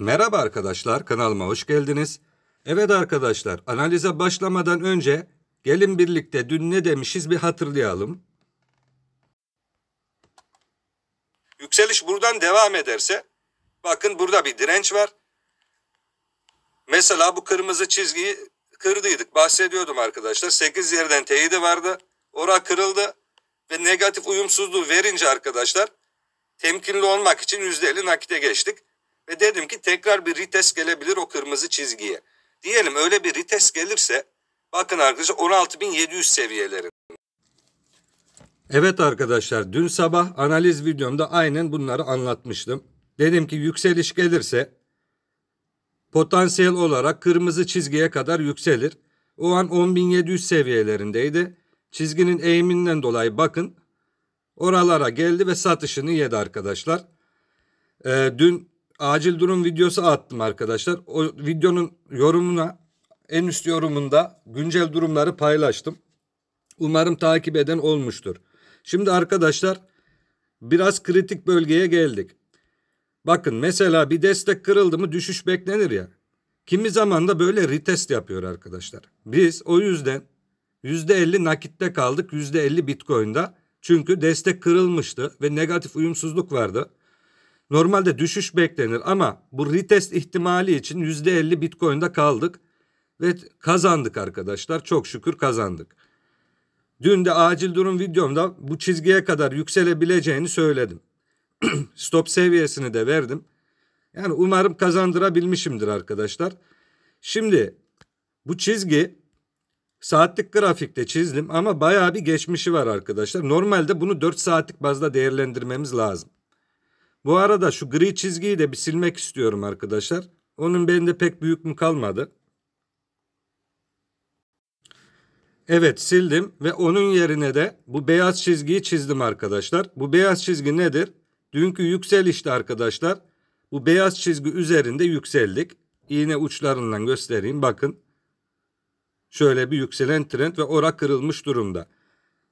Merhaba arkadaşlar, kanalıma hoş geldiniz. Evet arkadaşlar, analize başlamadan önce gelin birlikte dün ne demişiz bir hatırlayalım. Yükseliş buradan devam ederse, bakın burada bir direnç var. Mesela bu kırmızı çizgiyi kırdıydık, bahsediyordum arkadaşlar. 8 yerden teyidi vardı, ora kırıldı ve negatif uyumsuzluğu verince arkadaşlar temkinli olmak için %50 nakite geçtik. Ve dedim ki tekrar bir rites gelebilir o kırmızı çizgiye. Diyelim öyle bir rites gelirse bakın arkadaşlar 16.700 seviyelerin Evet arkadaşlar dün sabah analiz videomda aynen bunları anlatmıştım. Dedim ki yükseliş gelirse potansiyel olarak kırmızı çizgiye kadar yükselir. O an 10.700 seviyelerindeydi. Çizginin eğiminden dolayı bakın oralara geldi ve satışını yedi arkadaşlar. Ee, dün acil durum videosu attım arkadaşlar. O videonun yorumuna en üst yorumunda güncel durumları paylaştım. Umarım takip eden olmuştur. Şimdi arkadaşlar biraz kritik bölgeye geldik. Bakın mesela bir destek kırıldı mı düşüş beklenir ya. Kimi zaman da böyle retest yapıyor arkadaşlar. Biz o yüzden %50 nakitte kaldık %50 bitcoin'da. Çünkü destek kırılmıştı ve negatif uyumsuzluk vardı. Normalde düşüş beklenir ama bu retest ihtimali için %50 Bitcoin'de kaldık ve kazandık arkadaşlar. Çok şükür kazandık. Dün de acil durum videomda bu çizgiye kadar yükselebileceğini söyledim. Stop seviyesini de verdim. Yani umarım kazandırabilmişimdir arkadaşlar. Şimdi bu çizgi saatlik grafikte çizdim ama bayağı bir geçmişi var arkadaşlar. Normalde bunu 4 saatlik bazda değerlendirmemiz lazım. Bu arada şu gri çizgiyi de bir silmek istiyorum arkadaşlar. Onun bende pek büyük mü kalmadı. Evet sildim ve onun yerine de bu beyaz çizgiyi çizdim arkadaşlar. Bu beyaz çizgi nedir? Dünkü yükselişti arkadaşlar bu beyaz çizgi üzerinde yükseldik. İğne uçlarından göstereyim bakın. Şöyle bir yükselen trend ve ora kırılmış durumda.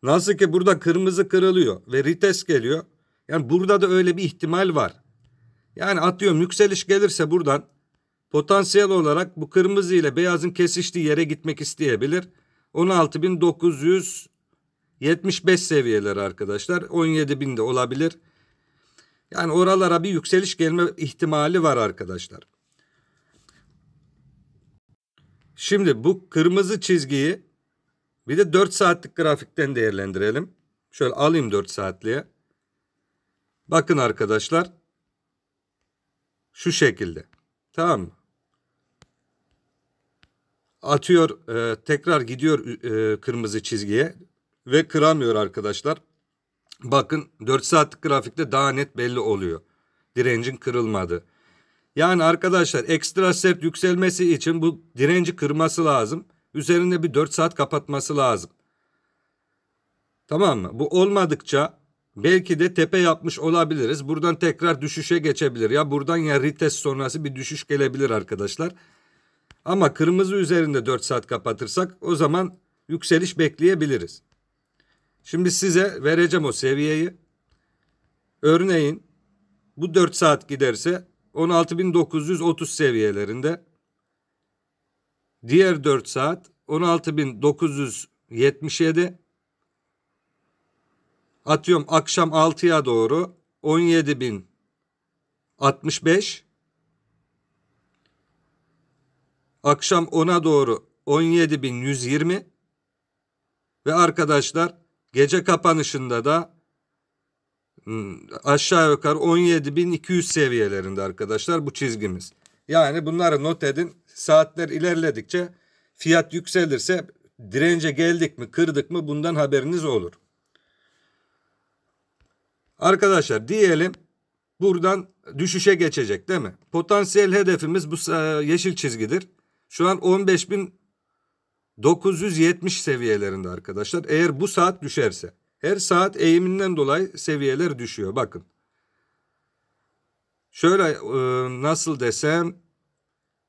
Nasıl ki burada kırmızı kırılıyor ve rites geliyor. Yani burada da öyle bir ihtimal var. Yani atıyorum yükseliş gelirse buradan potansiyel olarak bu kırmızı ile beyazın kesiştiği yere gitmek isteyebilir. 16975 seviyeleri arkadaşlar. 17000 de olabilir. Yani oralara bir yükseliş gelme ihtimali var arkadaşlar. Şimdi bu kırmızı çizgiyi bir de 4 saatlik grafikten değerlendirelim. Şöyle alayım 4 saatliğe. Bakın arkadaşlar. Şu şekilde. Tamam mı? Atıyor e, tekrar gidiyor e, kırmızı çizgiye ve kıramıyor arkadaşlar. Bakın 4 saatlik grafikte daha net belli oluyor. Direncin kırılmadı. Yani arkadaşlar ekstra sert yükselmesi için bu direnci kırması lazım. Üzerinde bir 4 saat kapatması lazım. Tamam mı? Bu olmadıkça Belki de tepe yapmış olabiliriz. Buradan tekrar düşüşe geçebilir. Ya buradan ya retest sonrası bir düşüş gelebilir arkadaşlar. Ama kırmızı üzerinde 4 saat kapatırsak o zaman yükseliş bekleyebiliriz. Şimdi size vereceğim o seviyeyi. Örneğin bu 4 saat giderse 16.930 seviyelerinde. Diğer 4 saat 16.977 atıyorum akşam 6'ya doğru 17.065 akşam 10'a doğru 17.120 ve arkadaşlar gece kapanışında da hmm, aşağı yukarı 17.200 seviyelerinde arkadaşlar bu çizgimiz. Yani bunları not edin. Saatler ilerledikçe fiyat yükselirse dirence geldik mi kırdık mı bundan haberiniz olur. Arkadaşlar diyelim buradan düşüşe geçecek değil mi? Potansiyel hedefimiz bu e, yeşil çizgidir. Şu an 15.970 seviyelerinde arkadaşlar. Eğer bu saat düşerse. Her saat eğiminden dolayı seviyeler düşüyor. Bakın. Şöyle e, nasıl desem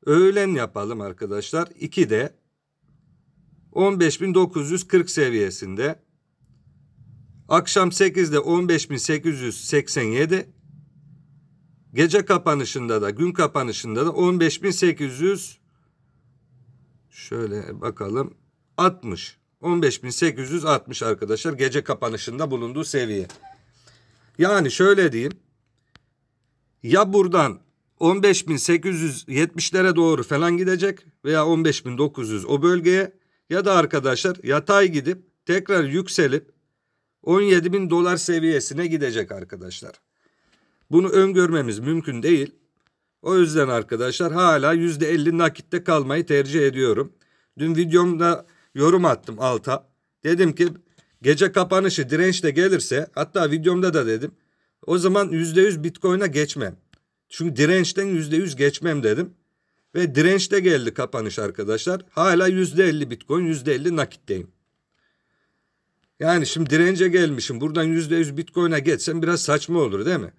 öğlen yapalım arkadaşlar. 2'de 15.940 seviyesinde Akşam 8'de 15.887, gece kapanışında da gün kapanışında da 15.800 şöyle bakalım 60. 15.860 arkadaşlar gece kapanışında bulunduğu seviye. Yani şöyle diyeyim. Ya buradan 15.870'lere doğru falan gidecek veya 15.900 o bölgeye ya da arkadaşlar yatay gidip tekrar yükselip 17 bin dolar seviyesine gidecek arkadaşlar. Bunu öngörmemiz mümkün değil. O yüzden arkadaşlar hala %50 nakitte kalmayı tercih ediyorum. Dün videomda yorum attım alta. Dedim ki gece kapanışı dirençle gelirse hatta videomda da dedim. O zaman %100 bitcoin'a geçmem. Çünkü dirençten %100 geçmem dedim. Ve dirençte geldi kapanış arkadaşlar. Hala %50 bitcoin %50 nakitteyim. Yani şimdi dirence gelmişim. Buradan yüzde yüz bitcoin'e geçsem biraz saçma olur değil mi?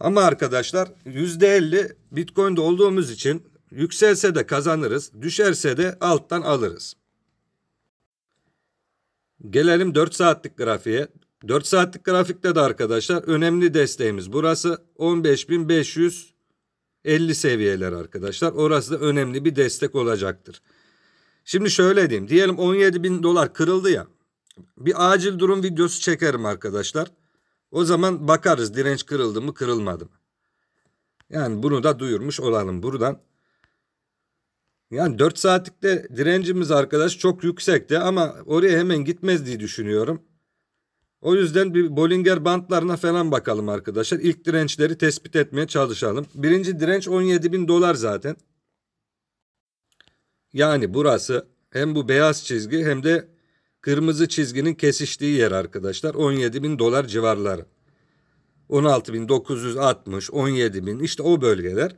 Ama arkadaşlar yüzde elli bitcoin'de olduğumuz için yükselse de kazanırız. Düşerse de alttan alırız. Gelelim 4 saatlik grafiğe. 4 saatlik grafikte de arkadaşlar önemli desteğimiz burası 15.550 seviyeler arkadaşlar. Orası da önemli bir destek olacaktır. Şimdi şöyle diyeyim. Diyelim 17 bin dolar kırıldı ya. Bir acil durum videosu çekerim arkadaşlar. O zaman bakarız direnç kırıldı mı kırılmadı mı. Yani bunu da duyurmuş olalım buradan. Yani 4 saatlikte direncimiz arkadaş çok yüksekti ama oraya hemen gitmez diye düşünüyorum. O yüzden bir Bollinger bantlarına falan bakalım arkadaşlar. İlk dirençleri tespit etmeye çalışalım. Birinci direnç 17 bin dolar zaten. Yani burası hem bu beyaz çizgi hem de kırmızı çizginin kesiştiği yer arkadaşlar. 17 bin dolar civarları. 16.960, 17.000 işte o bölgeler.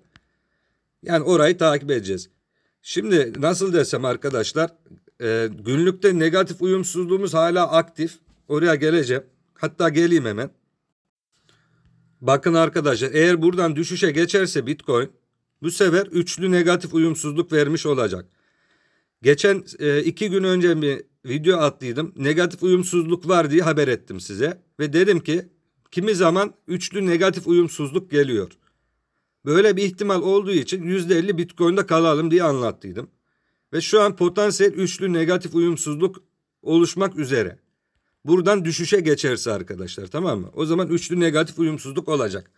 Yani orayı takip edeceğiz. Şimdi nasıl desem arkadaşlar e, günlükte negatif uyumsuzluğumuz hala aktif. Oraya geleceğim. Hatta geleyim hemen. Bakın arkadaşlar eğer buradan düşüşe geçerse Bitcoin bu sefer üçlü negatif uyumsuzluk vermiş olacak. Geçen e, iki gün önce bir video attıydım. Negatif uyumsuzluk var diye haber ettim size. Ve dedim ki kimi zaman üçlü negatif uyumsuzluk geliyor. Böyle bir ihtimal olduğu için yüzde %50 Bitcoin'de kalalım diye anlattıydım. Ve şu an potansiyel üçlü negatif uyumsuzluk oluşmak üzere. Buradan düşüşe geçerse arkadaşlar tamam mı? O zaman üçlü negatif uyumsuzluk olacak.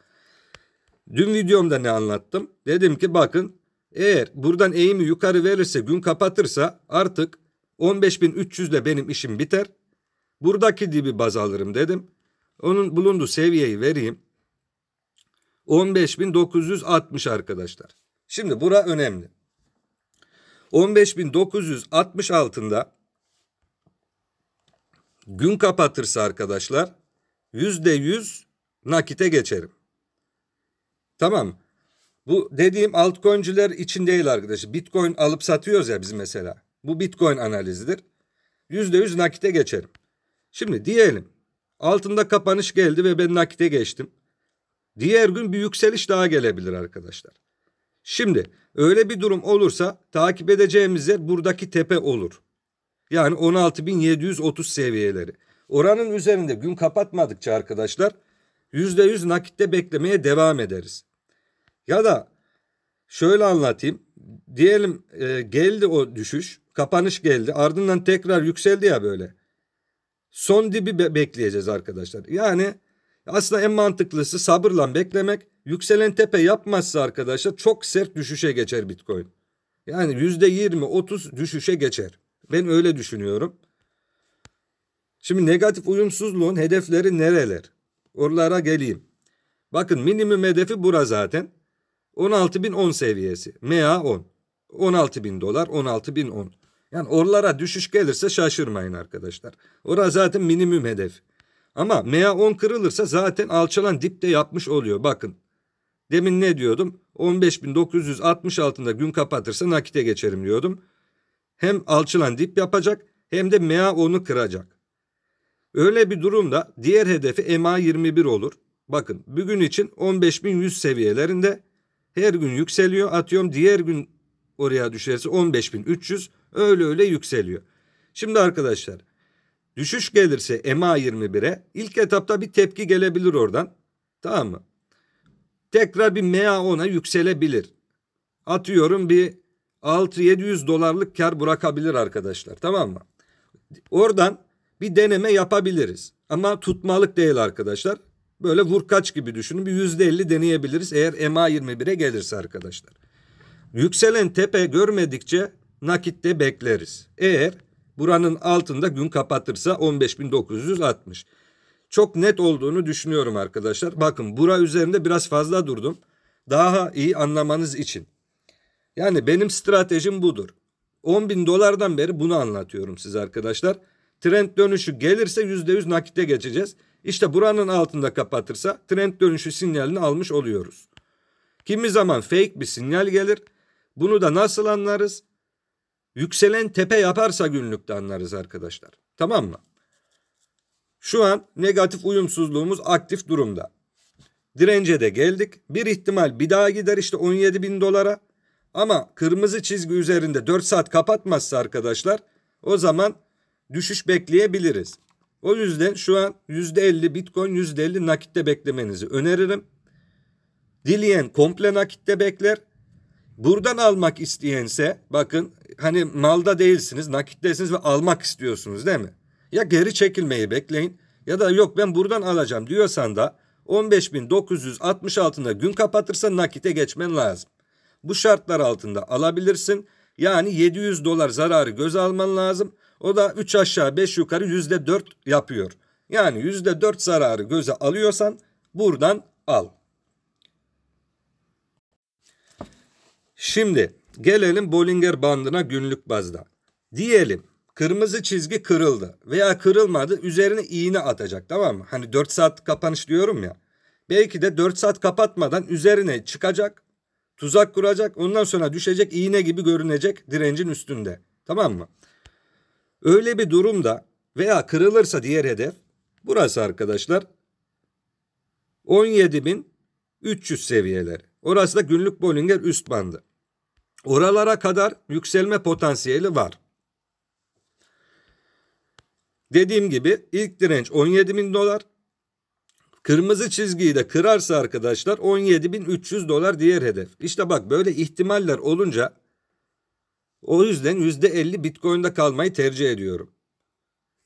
Dün videomda ne anlattım? Dedim ki bakın eğer buradan eğimi yukarı verirse gün kapatırsa artık 15.300 ile benim işim biter. Buradaki dibi baz alırım dedim. Onun bulunduğu seviyeyi vereyim. 15.960 arkadaşlar. Şimdi bura önemli. 15.960 altında gün kapatırsa arkadaşlar %100 nakite geçerim. Tamam bu dediğim altcoin'cüler için değil arkadaşlar. Bitcoin alıp satıyoruz ya biz mesela. Bu Bitcoin analizidir. %100 nakite geçerim. Şimdi diyelim altında kapanış geldi ve ben nakite geçtim. Diğer gün bir yükseliş daha gelebilir arkadaşlar. Şimdi öyle bir durum olursa takip edeceğimiz yer buradaki tepe olur. Yani 16.730 seviyeleri. Oranın üzerinde gün kapatmadıkça arkadaşlar %100 nakitte beklemeye devam ederiz. Ya da şöyle anlatayım. Diyelim e, geldi o düşüş, kapanış geldi. Ardından tekrar yükseldi ya böyle. Son dibi be bekleyeceğiz arkadaşlar. Yani aslında en mantıklısı sabırla beklemek. Yükselen tepe yapmazsa arkadaşlar çok sert düşüşe geçer Bitcoin. Yani yüzde yirmi otuz düşüşe geçer. Ben öyle düşünüyorum. Şimdi negatif uyumsuzluğun hedefleri nereler? Oralara geleyim. Bakın minimum hedefi bura zaten. 16.010 seviyesi. MA 10. 16.000 dolar 16.010. Yani oralara düşüş gelirse şaşırmayın arkadaşlar. Orası zaten minimum hedef. Ama MA 10 kırılırsa zaten alçalan dipte yapmış oluyor. Bakın demin ne diyordum? 15.960 altında gün kapatırsa nakite geçerim diyordum. Hem alçılan dip yapacak hem de MA 10'u kıracak. Öyle bir durumda diğer hedefi MA 21 olur. Bakın bugün için 15.100 seviyelerinde her gün yükseliyor. Atıyorum diğer gün oraya düşerse 15.300 öyle öyle yükseliyor. Şimdi arkadaşlar düşüş gelirse EMA 21'e ilk etapta bir tepki gelebilir oradan. Tamam mı? Tekrar bir MA 10'a yükselebilir. Atıyorum bir 6-700 dolarlık kar bırakabilir arkadaşlar. Tamam mı? Oradan bir deneme yapabiliriz. Ama tutmalık değil arkadaşlar. Böyle vur kaç gibi düşünün. Bir yüzde elli deneyebiliriz eğer MA21'e gelirse arkadaşlar. Yükselen tepe görmedikçe nakitte bekleriz. Eğer buranın altında gün kapatırsa 15.960. Çok net olduğunu düşünüyorum arkadaşlar. Bakın bura üzerinde biraz fazla durdum. Daha iyi anlamanız için. Yani benim stratejim budur. 10.000 dolardan beri bunu anlatıyorum size arkadaşlar. Trend dönüşü gelirse %100 nakite geçeceğiz. İşte buranın altında kapatırsa trend dönüşü sinyalini almış oluyoruz. Kimi zaman fake bir sinyal gelir. Bunu da nasıl anlarız? Yükselen tepe yaparsa günlükte anlarız arkadaşlar. Tamam mı? Şu an negatif uyumsuzluğumuz aktif durumda. Dirence de geldik. Bir ihtimal bir daha gider işte 17 bin dolara. Ama kırmızı çizgi üzerinde 4 saat kapatmazsa arkadaşlar o zaman düşüş bekleyebiliriz. O yüzden şu an yüzde %50 Bitcoin yüzde %50 nakitte beklemenizi öneririm. Dileyen komple nakitte bekler. Buradan almak isteyense bakın hani malda değilsiniz nakittesiniz ve almak istiyorsunuz değil mi? Ya geri çekilmeyi bekleyin ya da yok ben buradan alacağım diyorsan da 15.966'da gün kapatırsa nakite geçmen lazım. Bu şartlar altında alabilirsin. Yani 700 dolar zararı göz alman lazım. O da 3 aşağı 5 yukarı %4 yapıyor. Yani %4 zararı göze alıyorsan buradan al. Şimdi gelelim Bollinger bandına günlük bazda. Diyelim kırmızı çizgi kırıldı veya kırılmadı üzerine iğne atacak tamam mı? Hani 4 saat kapanış diyorum ya. Belki de 4 saat kapatmadan üzerine çıkacak tuzak kuracak ondan sonra düşecek iğne gibi görünecek direncin üstünde tamam mı? Öyle bir durumda veya kırılırsa diğer hedef burası arkadaşlar 17.300 seviyeleri. Orası da günlük Bollinger üst bandı. Oralara kadar yükselme potansiyeli var. Dediğim gibi ilk direnç 17.000 dolar. Kırmızı çizgiyi de kırarsa arkadaşlar 17.300 dolar diğer hedef. İşte bak böyle ihtimaller olunca o yüzden %50 Bitcoin'de kalmayı tercih ediyorum.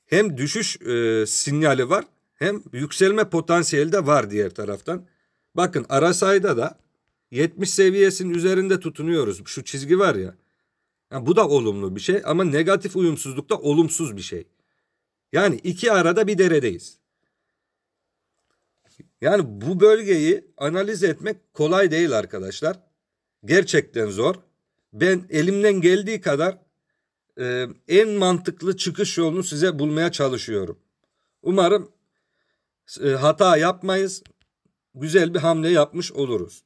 Hem düşüş e, sinyali var hem yükselme potansiyeli de var diğer taraftan. Bakın Arasay'da da 70 seviyesinin üzerinde tutunuyoruz. Şu çizgi var ya. Yani bu da olumlu bir şey ama negatif uyumsuzluk da olumsuz bir şey. Yani iki arada bir deredeyiz. Yani bu bölgeyi analiz etmek kolay değil arkadaşlar. Gerçekten zor ben elimden geldiği kadar e, en mantıklı çıkış yolunu size bulmaya çalışıyorum. Umarım e, hata yapmayız, güzel bir hamle yapmış oluruz.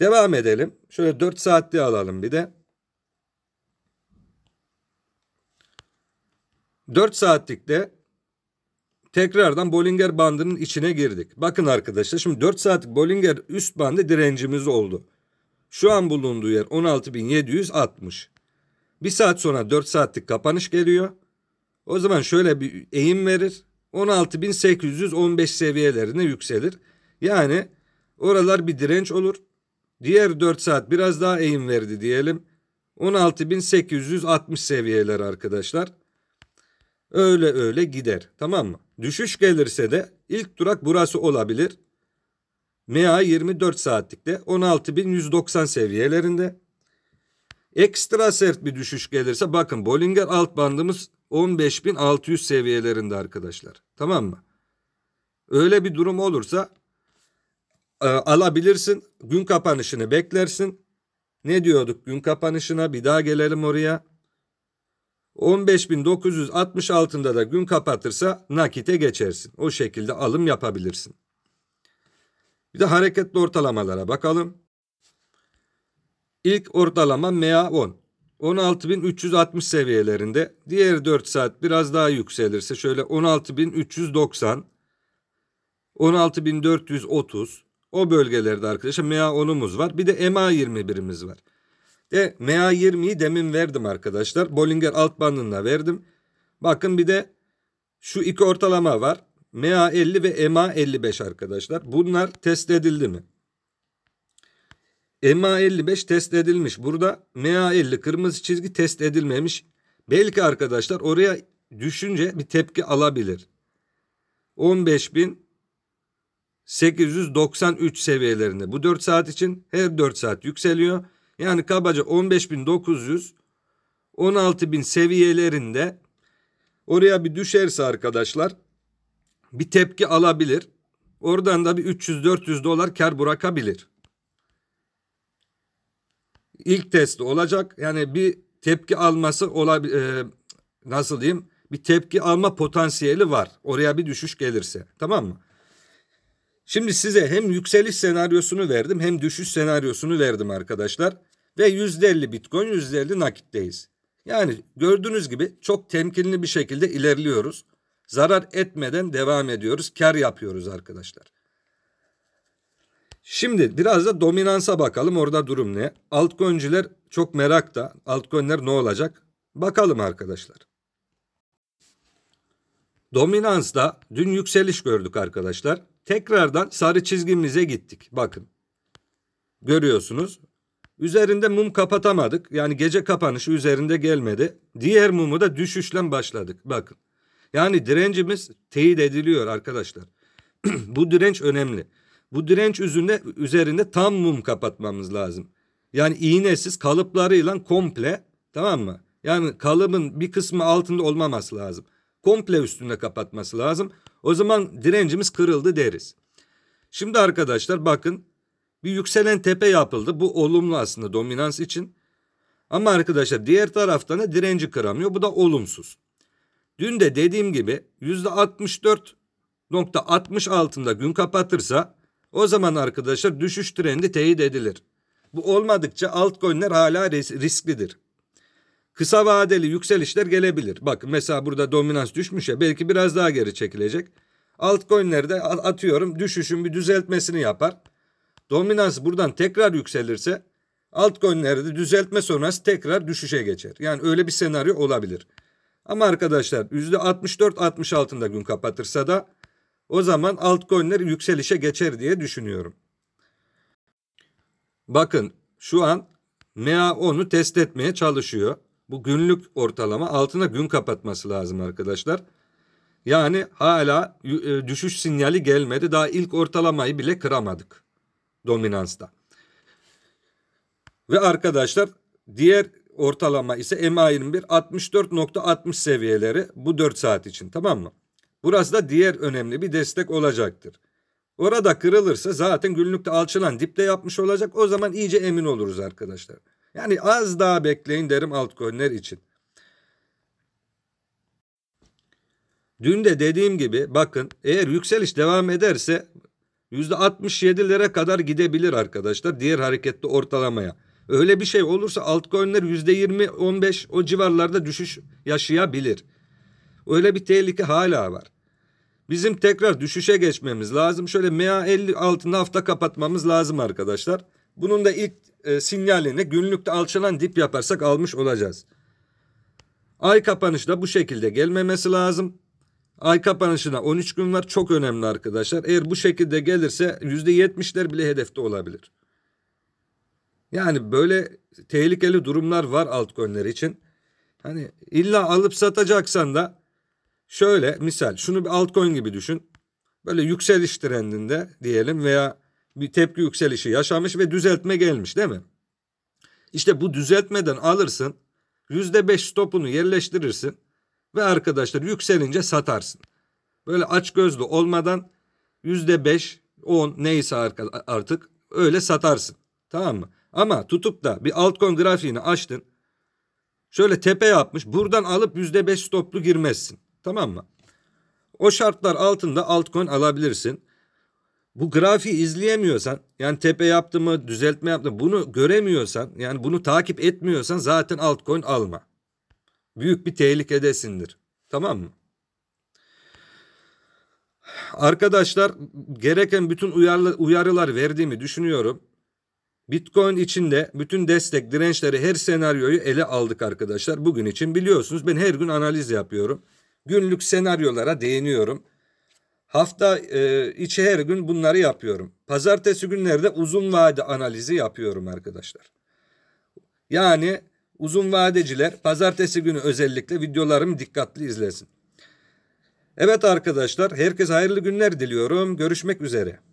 Devam edelim. Şöyle 4 saatli alalım bir de. 4 saatlikte tekrardan Bollinger bandının içine girdik. Bakın arkadaşlar şimdi 4 saatlik Bollinger üst bandı direncimiz oldu. Şu an bulunduğu yer 16.760. Bir saat sonra 4 saatlik kapanış geliyor. O zaman şöyle bir eğim verir. 16.815 seviyelerine yükselir. Yani oralar bir direnç olur. Diğer 4 saat biraz daha eğim verdi diyelim. 16.860 seviyeler arkadaşlar. Öyle öyle gider tamam mı? Düşüş gelirse de ilk durak burası olabilir. MA 24 saatlikte 16.190 seviyelerinde. Ekstra sert bir düşüş gelirse bakın Bollinger alt bandımız 15.600 seviyelerinde arkadaşlar. Tamam mı? Öyle bir durum olursa e, alabilirsin. Gün kapanışını beklersin. Ne diyorduk gün kapanışına? Bir daha gelelim oraya. 15.960 altında da gün kapatırsa nakite geçersin. O şekilde alım yapabilirsin. Bir de hareketli ortalamalara bakalım. İlk ortalama MA10. 16.360 seviyelerinde. Diğer 4 saat biraz daha yükselirse şöyle 16.390, 16.430 o bölgelerde arkadaşlar MA10'umuz var. Bir de MA21'imiz var. De MA20'yi demin verdim arkadaşlar. Bollinger alt bandında verdim. Bakın bir de şu iki ortalama var. MA50 ve MA55 arkadaşlar. Bunlar test edildi mi? MA55 test edilmiş. Burada MA50 kırmızı çizgi test edilmemiş. Belki arkadaşlar oraya düşünce bir tepki alabilir. 15.893 seviyelerinde bu 4 saat için her 4 saat yükseliyor. Yani kabaca 15.900 16.000 seviyelerinde oraya bir düşerse arkadaşlar bir tepki alabilir. Oradan da bir 300-400 dolar kar bırakabilir. İlk testi olacak. Yani bir tepki alması olabilir. E, nasıl diyeyim? Bir tepki alma potansiyeli var. Oraya bir düşüş gelirse. Tamam mı? Şimdi size hem yükseliş senaryosunu verdim hem düşüş senaryosunu verdim arkadaşlar. Ve 150 bitcoin 150 nakitteyiz. Yani gördüğünüz gibi çok temkinli bir şekilde ilerliyoruz. Zarar etmeden devam ediyoruz. Kar yapıyoruz arkadaşlar. Şimdi biraz da dominansa bakalım. Orada durum ne? Altcoin'ciler çok merakta. Altcoin'ler ne olacak? Bakalım arkadaşlar. Dominansta dün yükseliş gördük arkadaşlar. Tekrardan sarı çizgimize gittik. Bakın. Görüyorsunuz. Üzerinde mum kapatamadık. Yani gece kapanışı üzerinde gelmedi. Diğer mumu da düşüşle başladık. Bakın. Yani direncimiz teyit ediliyor arkadaşlar. Bu direnç önemli. Bu direnç üzerinde, üzerinde tam mum kapatmamız lazım. Yani iğnesiz kalıplarıyla komple tamam mı? Yani kalıbın bir kısmı altında olmaması lazım. Komple üstünde kapatması lazım. O zaman direncimiz kırıldı deriz. Şimdi arkadaşlar bakın bir yükselen tepe yapıldı. Bu olumlu aslında dominans için. Ama arkadaşlar diğer taraftan da direnci kıramıyor. Bu da olumsuz. Dün de dediğim gibi yüzde 64.60 altında gün kapatırsa o zaman arkadaşlar düşüş trendi teyit edilir. Bu olmadıkça altcoin'ler hala risklidir. Kısa vadeli yükselişler gelebilir. Bak mesela burada dominans düşmüş ya belki biraz daha geri çekilecek. Altcoin'leri de atıyorum düşüşün bir düzeltmesini yapar. Dominans buradan tekrar yükselirse altcoin'leri de düzeltme sonrası tekrar düşüşe geçer. Yani öyle bir senaryo olabilir. Ama arkadaşlar %64-60 altında gün kapatırsa da o zaman altcoin'ler yükselişe geçer diye düşünüyorum. Bakın şu an MA10'u test etmeye çalışıyor. Bu günlük ortalama altına gün kapatması lazım arkadaşlar. Yani hala e, düşüş sinyali gelmedi. Daha ilk ortalamayı bile kıramadık dominansta. Ve arkadaşlar diğer ortalama ise MA21 64.60 seviyeleri bu 4 saat için tamam mı? Burası da diğer önemli bir destek olacaktır. Orada kırılırsa zaten günlükte alçılan dipte yapmış olacak. O zaman iyice emin oluruz arkadaşlar. Yani az daha bekleyin derim altcoin'ler için. Dün de dediğim gibi bakın eğer yükseliş devam ederse %67'lere kadar gidebilir arkadaşlar diğer hareketli ortalamaya. Öyle bir şey olursa altcoin'ler %20-15 o civarlarda düşüş yaşayabilir. Öyle bir tehlike hala var. Bizim tekrar düşüşe geçmemiz lazım. Şöyle MA 50 altında hafta kapatmamız lazım arkadaşlar. Bunun da ilk e, sinyalini günlükte alçalan dip yaparsak almış olacağız. Ay kapanışta bu şekilde gelmemesi lazım. Ay kapanışına 13 gün var çok önemli arkadaşlar. Eğer bu şekilde gelirse %70'ler bile hedefte olabilir. Yani böyle tehlikeli durumlar var altcoin'ler için. Hani illa alıp satacaksan da şöyle misal şunu bir altcoin gibi düşün. Böyle yükseliş trendinde diyelim veya bir tepki yükselişi yaşamış ve düzeltme gelmiş değil mi? İşte bu düzeltmeden alırsın. yüzde beş stopunu yerleştirirsin. Ve arkadaşlar yükselince satarsın. Böyle aç gözlü olmadan yüzde beş on neyse artık öyle satarsın. Tamam mı? Ama tutup da bir altcoin grafiğini açtın. Şöyle tepe yapmış. Buradan alıp yüzde beş stoplu girmezsin. Tamam mı? O şartlar altında altcoin alabilirsin. Bu grafiği izleyemiyorsan yani tepe yaptı mı düzeltme yaptı mı bunu göremiyorsan yani bunu takip etmiyorsan zaten altcoin alma. Büyük bir tehlikedesindir. Tamam mı? Arkadaşlar gereken bütün uyarlı, uyarılar verdiğimi düşünüyorum. Bitcoin içinde bütün destek, dirençleri, her senaryoyu ele aldık arkadaşlar. Bugün için biliyorsunuz ben her gün analiz yapıyorum. Günlük senaryolara değiniyorum. Hafta e, içi her gün bunları yapıyorum. Pazartesi günlerde uzun vade analizi yapıyorum arkadaşlar. Yani uzun vadeciler pazartesi günü özellikle videolarımı dikkatli izlesin. Evet arkadaşlar herkes hayırlı günler diliyorum. Görüşmek üzere.